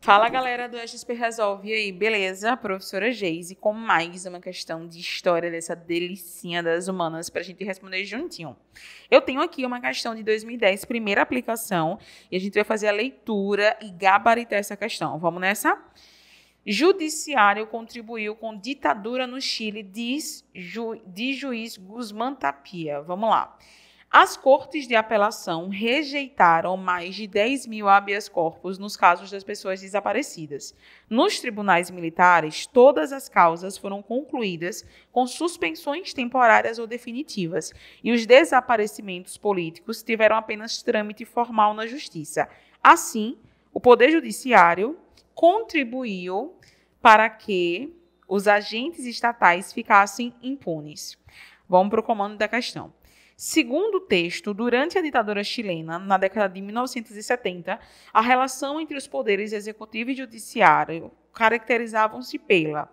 Fala galera do XP Resolve e aí, beleza? professora Geise com mais uma questão de história dessa delicinha das humanas para a gente responder juntinho. Eu tenho aqui uma questão de 2010, primeira aplicação, e a gente vai fazer a leitura e gabaritar essa questão. Vamos nessa? Vamos nessa? Judiciário contribuiu com ditadura no Chile, diz ju, juiz Guzmán Tapia. Vamos lá. As cortes de apelação rejeitaram mais de 10 mil habeas corpus nos casos das pessoas desaparecidas. Nos tribunais militares, todas as causas foram concluídas com suspensões temporárias ou definitivas, e os desaparecimentos políticos tiveram apenas trâmite formal na justiça. Assim, o Poder Judiciário contribuiu para que os agentes estatais ficassem impunes. Vamos para o comando da questão. Segundo o texto, durante a ditadura chilena, na década de 1970, a relação entre os poderes executivo e judiciário caracterizavam-se pela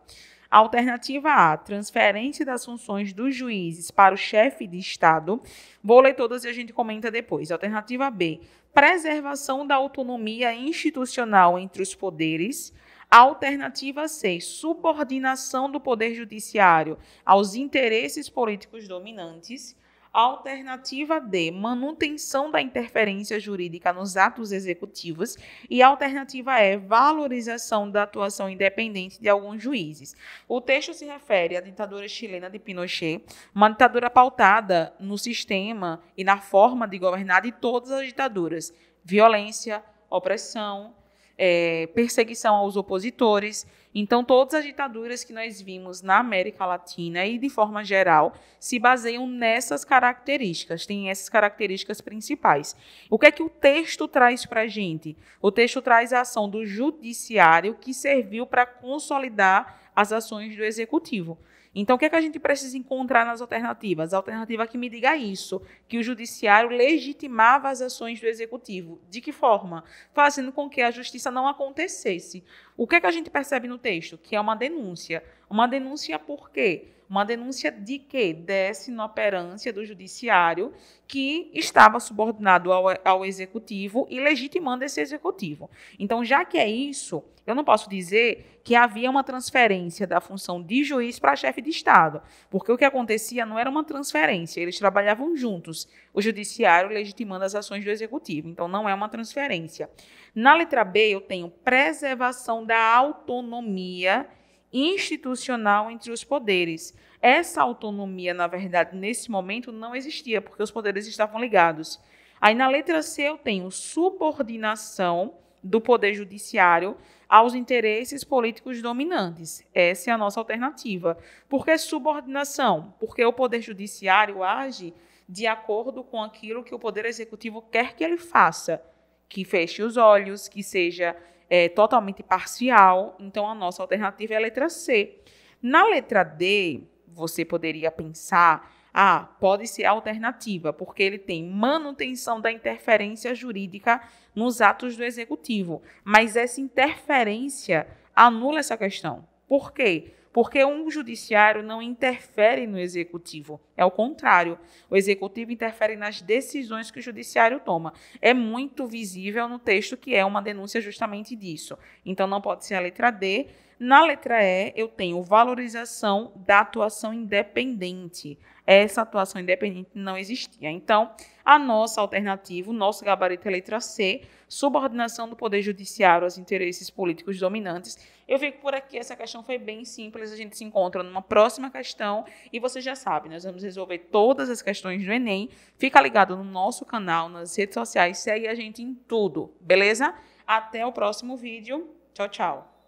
Alternativa A, transferência das funções dos juízes para o chefe de Estado. Vou ler todas e a gente comenta depois. Alternativa B, preservação da autonomia institucional entre os poderes. Alternativa C, subordinação do poder judiciário aos interesses políticos dominantes alternativa D, manutenção da interferência jurídica nos atos executivos, e a alternativa E, valorização da atuação independente de alguns juízes. O texto se refere à ditadura chilena de Pinochet, uma ditadura pautada no sistema e na forma de governar de todas as ditaduras: violência, opressão, é, perseguição aos opositores. Então, todas as ditaduras que nós vimos na América Latina e de forma geral se baseiam nessas características, tem essas características principais. O que é que o texto traz para a gente? O texto traz a ação do judiciário que serviu para consolidar as ações do executivo. Então, o que é que a gente precisa encontrar nas alternativas? A alternativa é que me diga isso, que o judiciário legitimava as ações do executivo. De que forma? Fazendo com que a justiça não acontecesse. O que é que a gente percebe no texto? Que é uma denúncia. Uma denúncia por quê? Uma denúncia de quê? na inoperância do judiciário que estava subordinado ao, ao executivo e legitimando esse executivo. Então, já que é isso, eu não posso dizer que havia uma transferência da função de juiz para chefe de Estado, porque o que acontecia não era uma transferência, eles trabalhavam juntos, o judiciário legitimando as ações do executivo, então não é uma transferência. Na letra B, eu tenho preservação da autonomia institucional entre os poderes. Essa autonomia, na verdade, nesse momento não existia, porque os poderes estavam ligados. Aí na letra C eu tenho subordinação do poder judiciário aos interesses políticos dominantes. Essa é a nossa alternativa. Por que subordinação? Porque o poder judiciário age de acordo com aquilo que o poder executivo quer que ele faça, que feche os olhos, que seja é, totalmente parcial. Então, a nossa alternativa é a letra C. Na letra D, você poderia pensar, ah, pode ser alternativa, porque ele tem manutenção da interferência jurídica nos atos do executivo. Mas essa interferência anula essa questão. Por quê? Porque um judiciário não interfere no executivo, é o contrário. O executivo interfere nas decisões que o judiciário toma. É muito visível no texto que é uma denúncia justamente disso. Então não pode ser a letra D. Na letra E, eu tenho valorização da atuação independente. Essa atuação independente não existia. Então, a nossa alternativa, o nosso gabarito é a letra C, subordinação do Poder Judiciário aos interesses políticos dominantes. Eu fico por aqui, essa questão foi bem simples, a gente se encontra numa próxima questão e você já sabe, nós vamos resolver todas as questões do Enem. Fica ligado no nosso canal, nas redes sociais, segue a gente em tudo, beleza? Até o próximo vídeo. Tchau, tchau.